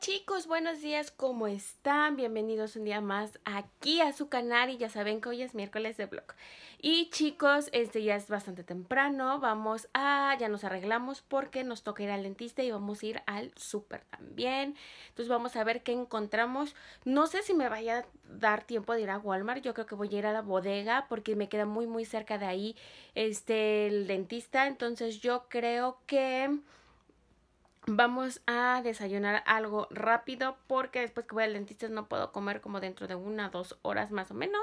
chicos, buenos días, ¿cómo están? Bienvenidos un día más aquí a su canal y ya saben que hoy es miércoles de vlog. Y chicos, este ya es bastante temprano, vamos a, ya nos arreglamos porque nos toca ir al dentista y vamos a ir al súper también. Entonces vamos a ver qué encontramos. No sé si me vaya a dar tiempo de ir a Walmart, yo creo que voy a ir a la bodega porque me queda muy muy cerca de ahí este el dentista, entonces yo creo que vamos a desayunar algo rápido porque después que voy al dentista no puedo comer como dentro de una o dos horas más o menos.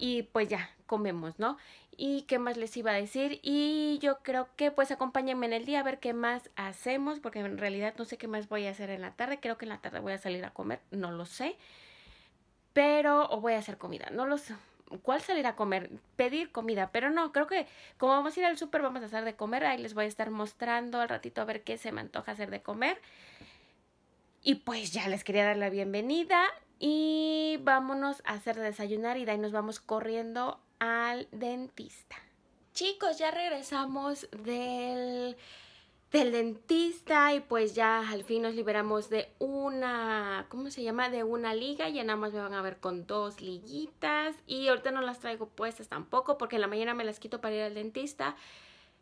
Y pues ya, comemos, ¿no? ¿Y qué más les iba a decir? Y yo creo que pues acompáñenme en el día a ver qué más hacemos, porque en realidad no sé qué más voy a hacer en la tarde. Creo que en la tarde voy a salir a comer, no lo sé. Pero, o voy a hacer comida, no lo sé. ¿cuál salir a comer? Pedir comida, pero no, creo que como vamos a ir al súper, vamos a hacer de comer, ahí les voy a estar mostrando al ratito a ver qué se me antoja hacer de comer. Y pues ya les quería dar la bienvenida y vámonos a hacer desayunar y de ahí nos vamos corriendo al dentista. Chicos, ya regresamos del del dentista y pues ya al fin nos liberamos de una, ¿cómo se llama? De una liga, ya nada más me van a ver con dos liguitas y ahorita no las traigo puestas tampoco porque en la mañana me las quito para ir al dentista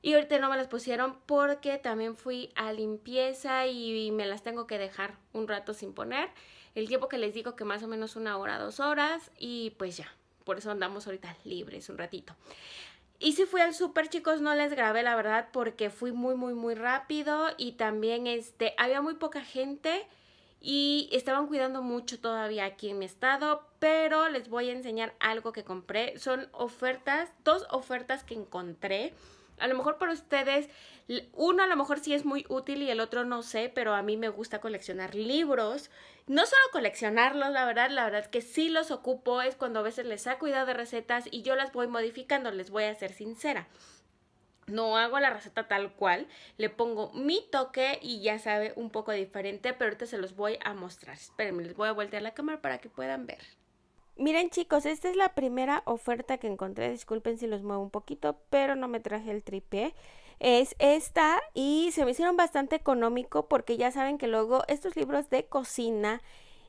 y ahorita no me las pusieron porque también fui a limpieza y, y me las tengo que dejar un rato sin poner, el tiempo que les digo que más o menos una hora, dos horas y pues ya, por eso andamos ahorita libres un ratito. Y si fui al super chicos, no les grabé, la verdad, porque fui muy, muy, muy rápido y también este, había muy poca gente y estaban cuidando mucho todavía aquí en mi estado, pero les voy a enseñar algo que compré. Son ofertas, dos ofertas que encontré a lo mejor para ustedes, uno a lo mejor sí es muy útil y el otro no sé, pero a mí me gusta coleccionar libros. No solo coleccionarlos, la verdad, la verdad que sí los ocupo es cuando a veces les saco ideas de recetas y yo las voy modificando, les voy a ser sincera. No hago la receta tal cual, le pongo mi toque y ya sabe un poco diferente, pero ahorita se los voy a mostrar. Espérenme, les voy a voltear la cámara para que puedan ver. Miren chicos, esta es la primera oferta que encontré. Disculpen si los muevo un poquito, pero no me traje el tripe. Es esta y se me hicieron bastante económico porque ya saben que luego estos libros de cocina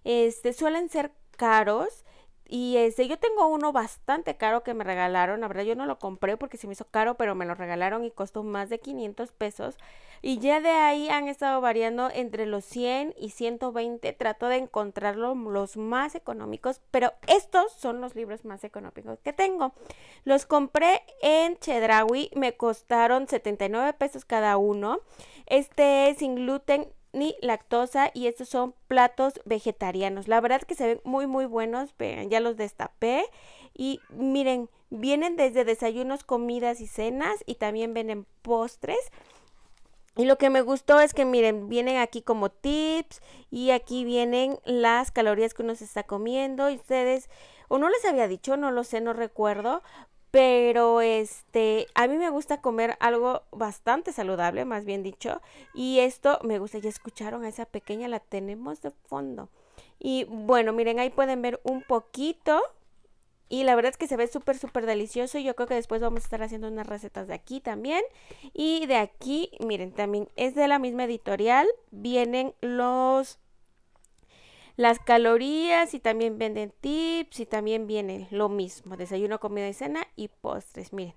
este, suelen ser caros. Y este, yo tengo uno bastante caro que me regalaron, la verdad yo no lo compré porque se me hizo caro, pero me lo regalaron y costó más de 500 pesos. Y ya de ahí han estado variando entre los 100 y 120, trato de encontrar los más económicos, pero estos son los libros más económicos que tengo. Los compré en Chedrawi, me costaron 79 pesos cada uno. Este es sin gluten, ni lactosa y estos son platos vegetarianos. La verdad que se ven muy muy buenos, vean, ya los destapé y miren, vienen desde desayunos, comidas y cenas y también vienen postres. Y lo que me gustó es que miren, vienen aquí como tips y aquí vienen las calorías que uno se está comiendo y ustedes, o no les había dicho, no lo sé, no recuerdo, pero este, a mí me gusta comer algo bastante saludable, más bien dicho. Y esto me gusta, ya escucharon a esa pequeña, la tenemos de fondo. Y bueno, miren, ahí pueden ver un poquito. Y la verdad es que se ve súper, súper delicioso. Y yo creo que después vamos a estar haciendo unas recetas de aquí también. Y de aquí, miren, también es de la misma editorial. Vienen los las calorías y también venden tips y también vienen lo mismo, desayuno, comida y cena y postres, miren.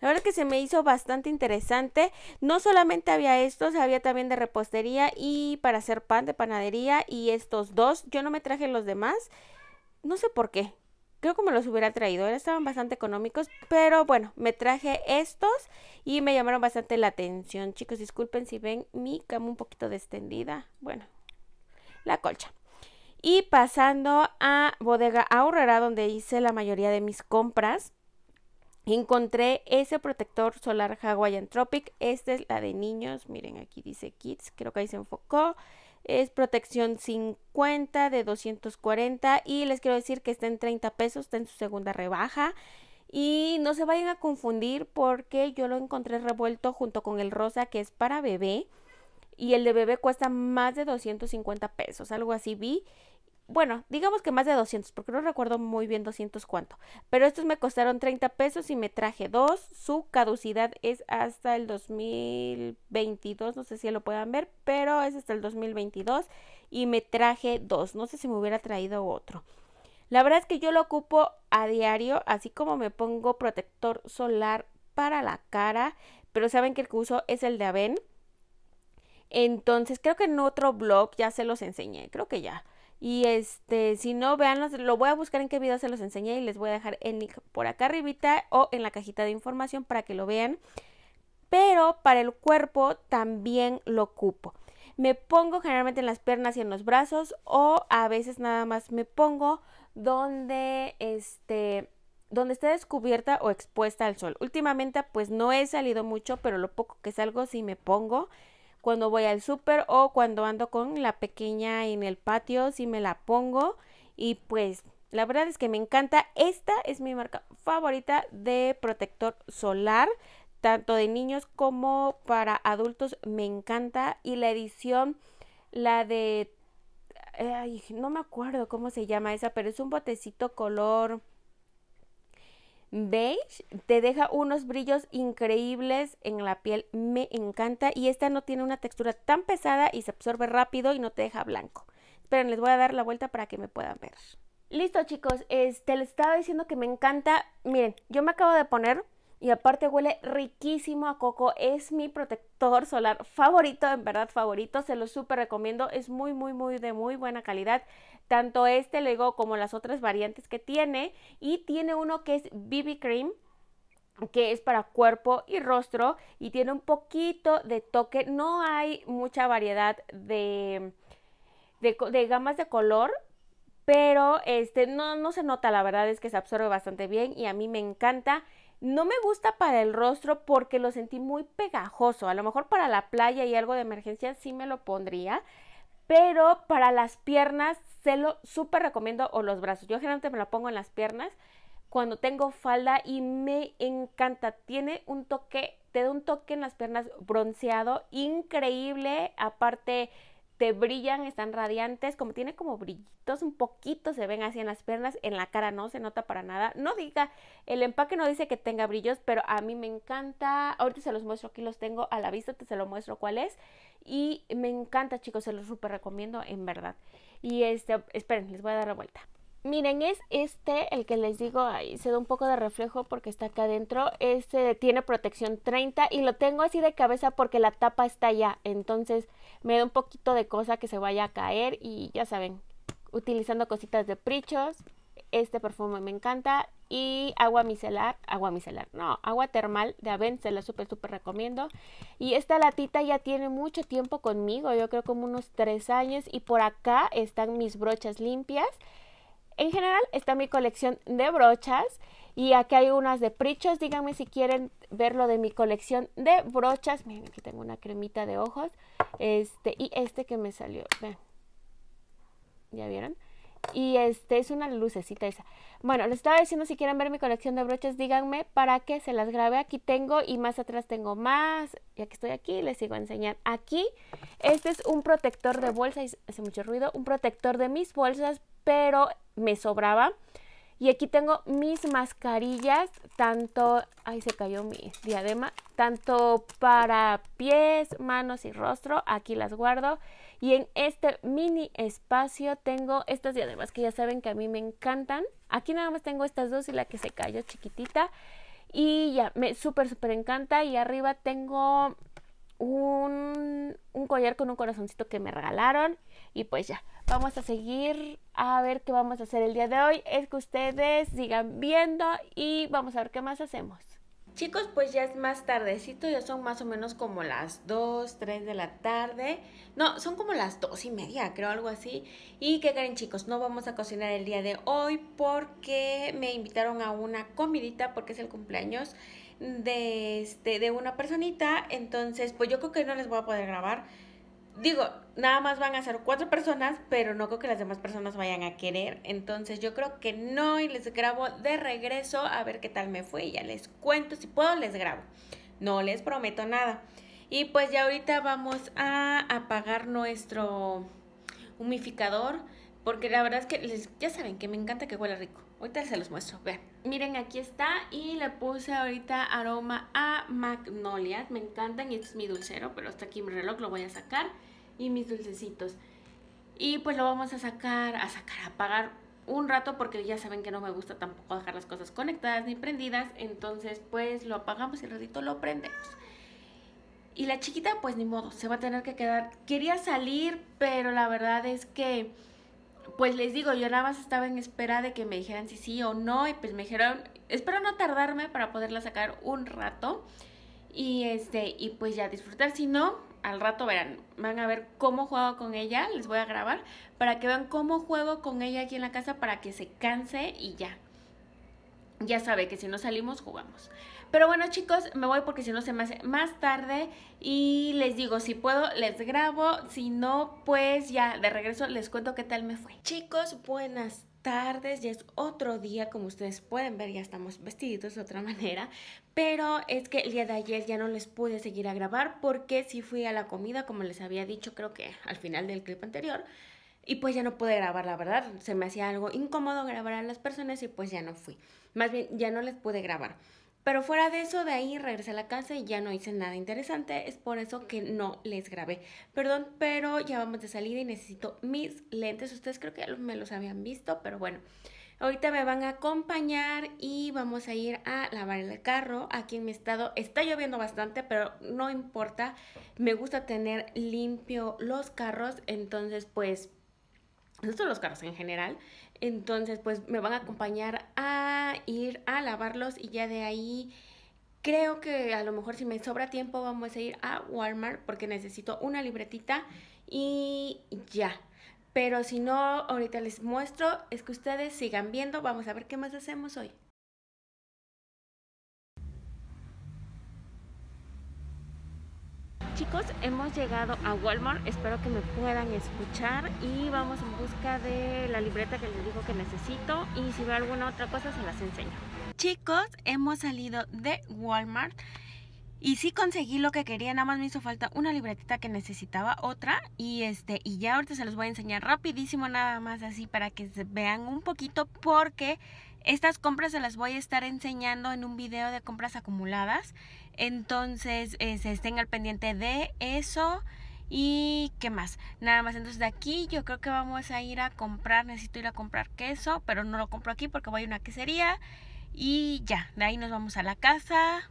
La verdad que se me hizo bastante interesante. No solamente había estos, había también de repostería y para hacer pan de panadería y estos dos. Yo no me traje los demás. No sé por qué. Creo que me los hubiera traído. Estaban bastante económicos. Pero bueno, me traje estos y me llamaron bastante la atención. Chicos, disculpen si ven mi cama un poquito destendida. Bueno, la colcha. Y pasando a Bodega Ahorrera, donde hice la mayoría de mis compras, encontré ese protector solar Hawaiian Tropic. Esta es la de niños, miren aquí dice Kids, creo que ahí se enfocó. Es protección 50 de 240 y les quiero decir que está en 30 pesos, está en su segunda rebaja. Y no se vayan a confundir porque yo lo encontré revuelto junto con el rosa que es para bebé y el de bebé cuesta más de 250 pesos, algo así vi. Bueno, digamos que más de 200, porque no recuerdo muy bien 200 cuánto. Pero estos me costaron 30 pesos y me traje dos. Su caducidad es hasta el 2022, no sé si lo puedan ver, pero es hasta el 2022 y me traje dos. No sé si me hubiera traído otro. La verdad es que yo lo ocupo a diario, así como me pongo protector solar para la cara, pero saben que el que uso es el de Aven entonces, creo que en otro blog ya se los enseñé, creo que ya. Y este, si no, veanlos, lo voy a buscar en qué video se los enseñé y les voy a dejar el link por acá arribita o en la cajita de información para que lo vean. Pero para el cuerpo también lo ocupo. Me pongo generalmente en las piernas y en los brazos o a veces nada más me pongo donde este donde esté descubierta o expuesta al sol. Últimamente pues no he salido mucho, pero lo poco que salgo sí me pongo cuando voy al súper o cuando ando con la pequeña en el patio, si me la pongo. Y pues la verdad es que me encanta. Esta es mi marca favorita de protector solar, tanto de niños como para adultos. Me encanta. Y la edición, la de... Ay, no me acuerdo cómo se llama esa, pero es un botecito color beige te deja unos brillos increíbles en la piel, me encanta y esta no tiene una textura tan pesada y se absorbe rápido y no te deja blanco. Esperen, les voy a dar la vuelta para que me puedan ver. Listo chicos, este, les estaba diciendo que me encanta, miren, yo me acabo de poner y aparte huele riquísimo a coco, es mi protector solar favorito, en verdad favorito, se lo súper recomiendo, es muy muy muy de muy buena calidad, tanto este, Lego como las otras variantes que tiene. Y tiene uno que es BB Cream, que es para cuerpo y rostro y tiene un poquito de toque. No hay mucha variedad de, de, gamas de color, pero este no, no, se nota, la verdad es que se absorbe bastante bien y a mí me encanta. No me gusta para el rostro porque lo sentí muy pegajoso. A lo mejor para la playa y algo de emergencia sí me lo pondría, pero para las piernas se lo súper recomiendo o los brazos. Yo generalmente me lo pongo en las piernas cuando tengo falda y me encanta. Tiene un toque, te da un toque en las piernas bronceado increíble. Aparte, te brillan, están radiantes, como tiene como brillitos, un poquito se ven así en las piernas, en la cara no se nota para nada. No diga, el empaque no dice que tenga brillos, pero a mí me encanta. Ahorita se los muestro, aquí los tengo a la vista, te se lo muestro cuál es. Y me encanta, chicos, se los súper recomiendo, en verdad. Y este, esperen, les voy a dar la vuelta. Miren, es este el que les digo, ahí se da un poco de reflejo porque está acá adentro. Este tiene protección 30 y lo tengo así de cabeza porque la tapa está allá. Entonces me da un poquito de cosa que se vaya a caer y ya saben, utilizando cositas de prichos. Este perfume me encanta y agua micelar, agua micelar, no, agua termal de Avent, se la súper, súper recomiendo. Y esta latita ya tiene mucho tiempo conmigo, yo creo como unos tres años y por acá están mis brochas limpias. En general está mi colección de brochas y aquí hay unas de prichos. Díganme si quieren ver lo de mi colección de brochas. Miren, aquí tengo una cremita de ojos. Este, y este que me salió. ¿Ya vieron? Y este es una lucecita esa. Bueno, les estaba diciendo si quieren ver mi colección de brochas díganme para que se las grabe. Aquí tengo y más atrás tengo más. Ya que estoy aquí, les sigo a enseñar. Aquí, este es un protector de bolsa. Hace mucho ruido. Un protector de mis bolsas pero me sobraba. Y aquí tengo mis mascarillas, tanto, ay se cayó mi diadema, tanto para pies, manos y rostro, aquí las guardo. Y en este mini espacio tengo estas diademas que ya saben que a mí me encantan. Aquí nada más tengo estas dos y la que se cayó chiquitita. Y ya, me súper, súper encanta. Y arriba tengo un, un collar con un corazoncito que me regalaron. Y pues ya, vamos a seguir a ver qué vamos a hacer el día de hoy. Es que ustedes sigan viendo y vamos a ver qué más hacemos. Chicos, pues ya es más tardecito, ya son más o menos como las 2, 3 de la tarde. No, son como las 2 y media, creo, algo así. Y qué creen chicos, no vamos a cocinar el día de hoy porque me invitaron a una comidita porque es el cumpleaños de, este, de una personita. Entonces, pues yo creo que no les voy a poder grabar digo, nada más van a ser cuatro personas, pero no creo que las demás personas vayan a querer. Entonces yo creo que no y les grabo de regreso a ver qué tal me fue. Y ya les cuento, si puedo les grabo. No les prometo nada. Y pues ya ahorita vamos a apagar nuestro humificador, porque la verdad es que ya saben que me encanta que huela rico. Ahorita se los muestro, vean. Miren, aquí está y le puse ahorita aroma a magnolia. Me encantan y este es mi dulcero, pero hasta aquí mi reloj lo voy a sacar y mis dulcecitos. Y pues lo vamos a sacar, a sacar, a apagar un rato porque ya saben que no me gusta tampoco dejar las cosas conectadas ni prendidas. Entonces pues lo apagamos y el ratito lo prendemos. Y la chiquita pues ni modo, se va a tener que quedar. Quería salir, pero la verdad es que pues les digo, yo nada más estaba en espera de que me dijeran si sí o no, y pues me dijeron, espero no tardarme para poderla sacar un rato. Y este, y pues ya disfrutar. Si no, al rato verán, van a ver cómo juego con ella, les voy a grabar, para que vean cómo juego con ella aquí en la casa para que se canse y ya. Ya sabe que si no salimos, jugamos. Pero bueno, chicos, me voy porque si no se me hace más tarde. Y les digo, si puedo, les grabo. Si no, pues ya de regreso les cuento qué tal me fue. Chicos, buenas tardes, ya es otro día, como ustedes pueden ver, ya estamos vestiditos de otra manera, pero es que el día de ayer ya no les pude seguir a grabar porque sí fui a la comida, como les había dicho, creo que al final del clip anterior, y pues ya no pude grabar, la verdad, se me hacía algo incómodo grabar a las personas y pues ya no fui, más bien ya no les pude grabar. Pero fuera de eso, de ahí regresé a la casa y ya no hice nada interesante. Es por eso que no les grabé. Perdón, pero ya vamos de salida y necesito mis lentes. Ustedes creo que me los habían visto, pero bueno. Ahorita me van a acompañar y vamos a ir a lavar el carro. Aquí en mi estado está lloviendo bastante, pero no importa. Me gusta tener limpio los carros, entonces pues... Estos son los carros en general. Entonces, pues me van a acompañar a ir a lavarlos y ya de ahí creo que a lo mejor si me sobra tiempo vamos a ir a Walmart porque necesito una libretita y ya. Pero si no, ahorita les muestro, es que ustedes sigan viendo, vamos a ver qué más hacemos hoy. chicos, hemos llegado a Walmart, espero que me puedan escuchar y vamos en busca de la libreta que les digo que necesito y si veo alguna otra cosa se las enseño. Chicos, hemos salido de Walmart y sí conseguí lo que quería, nada más me hizo falta una libretita que necesitaba otra y este y ya ahorita se los voy a enseñar rapidísimo nada más así para que se vean un poquito porque estas compras se las voy a estar enseñando en un video de compras acumuladas. Entonces, se este, estén al pendiente de eso. ¿Y qué más? Nada más, entonces de aquí yo creo que vamos a ir a comprar, necesito ir a comprar queso, pero no lo compro aquí porque voy a una quesería. Y ya, de ahí nos vamos a la casa.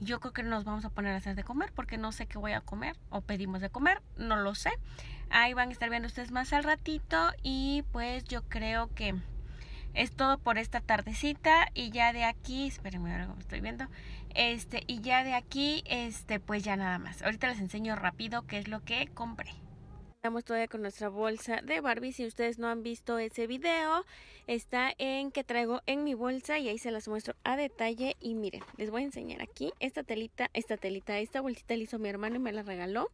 Yo creo que nos vamos a poner a hacer de comer porque no sé qué voy a comer o pedimos de comer, no lo sé. Ahí van a estar viendo ustedes más al ratito y pues yo creo que es todo por esta tardecita y ya de aquí, espérenme ahora como estoy viendo, este, y ya de aquí, este, pues ya nada más. Ahorita les enseño rápido qué es lo que compré. Estamos todavía con nuestra bolsa de Barbie. Si ustedes no han visto ese video, está en que traigo en mi bolsa y ahí se las muestro a detalle. Y miren, les voy a enseñar aquí esta telita, esta telita, esta bolsita la hizo mi hermano y me la regaló.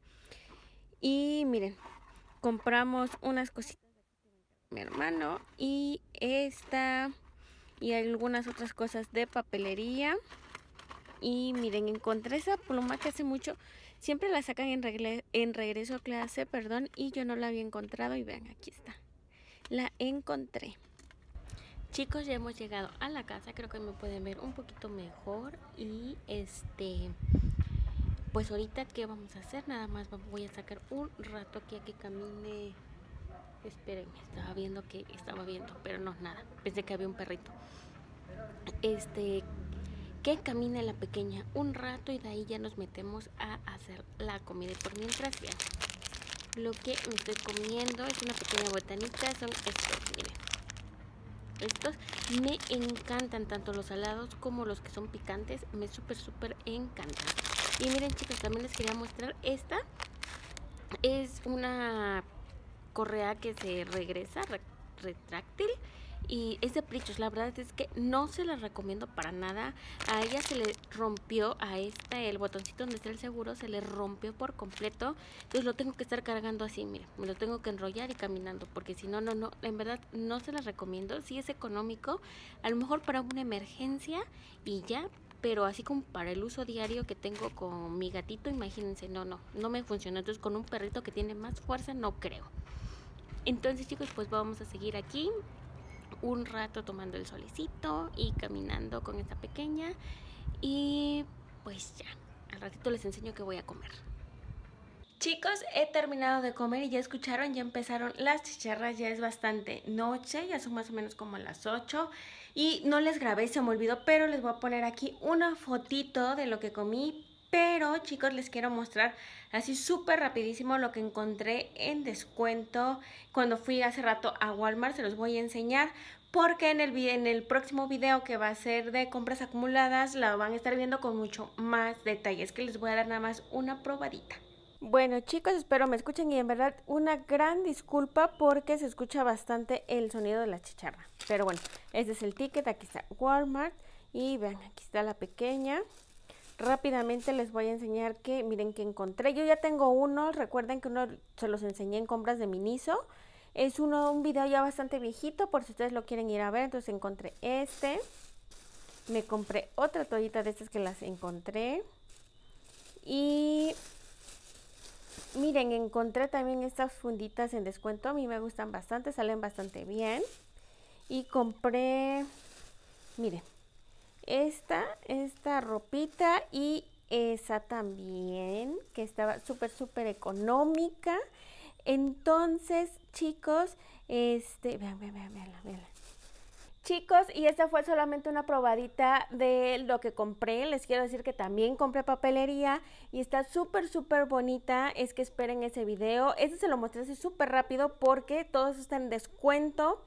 Y miren, compramos unas cositas mi hermano. Y esta y algunas otras cosas de papelería. Y miren, encontré esa pluma que hace mucho, siempre la sacan en, en regreso a clase, perdón, y yo no la había encontrado y vean, aquí está. La encontré. Chicos, ya hemos llegado a la casa, creo que me pueden ver un poquito mejor y este... Pues ahorita, ¿qué vamos a hacer? Nada más voy a sacar un rato aquí que camine Espérenme, estaba viendo que estaba viendo, pero no, nada. Pensé que había un perrito. Este, que camina la pequeña un rato y de ahí ya nos metemos a hacer la comida. Por mientras, ya, lo que me estoy comiendo es una pequeña botanita, son estos, miren. Estos me encantan, tanto los salados como los que son picantes, me súper, súper encantan. Y miren chicos, también les quería mostrar esta. Es una correa que se regresa, retráctil, y es de Prichos, La verdad es que no se la recomiendo para nada. A ella se le rompió, a esta, el botoncito donde está el seguro, se le rompió por completo. Entonces lo tengo que estar cargando así, mira, me lo tengo que enrollar y caminando, porque si no, no, no, en verdad no se la recomiendo. Si sí es económico, a lo mejor para una emergencia y ya, pero así como para el uso diario que tengo con mi gatito, imagínense, no, no, no me funciona. Entonces con un perrito que tiene más fuerza, no creo. Entonces chicos, pues vamos a seguir aquí un rato tomando el solecito y caminando con esta pequeña. Y pues ya, al ratito les enseño que voy a comer. Chicos, he terminado de comer y ya escucharon, ya empezaron las chicharras, ya es bastante noche, ya son más o menos como las 8 y no les grabé, se me olvidó, pero les voy a poner aquí una fotito de lo que comí pero chicos, les quiero mostrar así súper rapidísimo lo que encontré en descuento cuando fui hace rato a Walmart. Se los voy a enseñar porque en el, en el próximo video que va a ser de compras acumuladas la van a estar viendo con mucho más detalles que les voy a dar nada más una probadita. Bueno chicos, espero me escuchen y en verdad una gran disculpa porque se escucha bastante el sonido de la chicharra. Pero bueno, este es el ticket, aquí está Walmart y vean, aquí está la pequeña rápidamente les voy a enseñar que miren que encontré. Yo ya tengo uno, recuerden que uno se los enseñé en compras de Miniso. Es uno, un video ya bastante viejito por si ustedes lo quieren ir a ver. Entonces encontré este. Me compré otra toallita de estas que las encontré. Y miren, encontré también estas funditas en descuento. A mí me gustan bastante, salen bastante bien. Y compré, miren, esta, esta ropita y esa también, que estaba súper, súper económica. Entonces, chicos, este, vean, vean, vean, vean, vean. Chicos, y esta fue solamente una probadita de lo que compré. Les quiero decir que también compré papelería y está súper, súper bonita. Es que esperen ese video. Este se lo mostré así súper rápido porque todos está en descuento.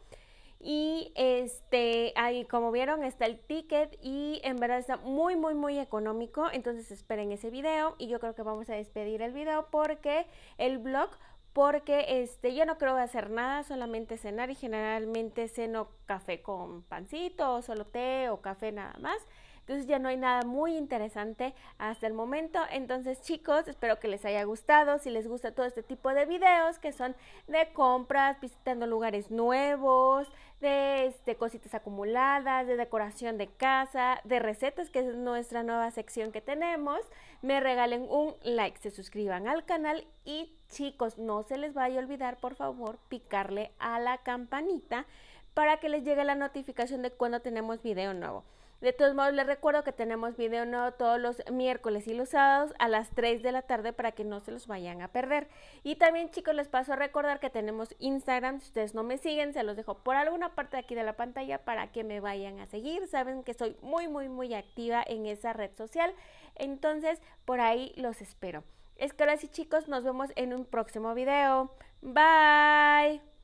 Y este, ahí como vieron está el ticket y en verdad está muy, muy, muy económico. Entonces esperen ese video y yo creo que vamos a despedir el video porque el blog porque este, yo no creo hacer nada, solamente cenar y generalmente ceno café con pancito, o solo té o café nada más. Entonces ya no hay nada muy interesante hasta el momento. Entonces chicos, espero que les haya gustado. Si les gusta todo este tipo de videos que son de compras, visitando lugares nuevos, de este, cositas acumuladas, de decoración de casa, de recetas, que es nuestra nueva sección que tenemos, me regalen un like, se suscriban al canal y chicos, no se les vaya a olvidar, por favor, picarle a la campanita para que les llegue la notificación de cuando tenemos video nuevo. De todos modos, les recuerdo que tenemos video nuevo todos los miércoles y los sábados a las 3 de la tarde para que no se los vayan a perder. Y también, chicos, les paso a recordar que tenemos Instagram. Si ustedes no me siguen, se los dejo por alguna parte aquí de la pantalla para que me vayan a seguir. Saben que soy muy, muy, muy activa en esa red social. Entonces, por ahí los espero. Es que ahora sí, chicos, nos vemos en un próximo video. Bye.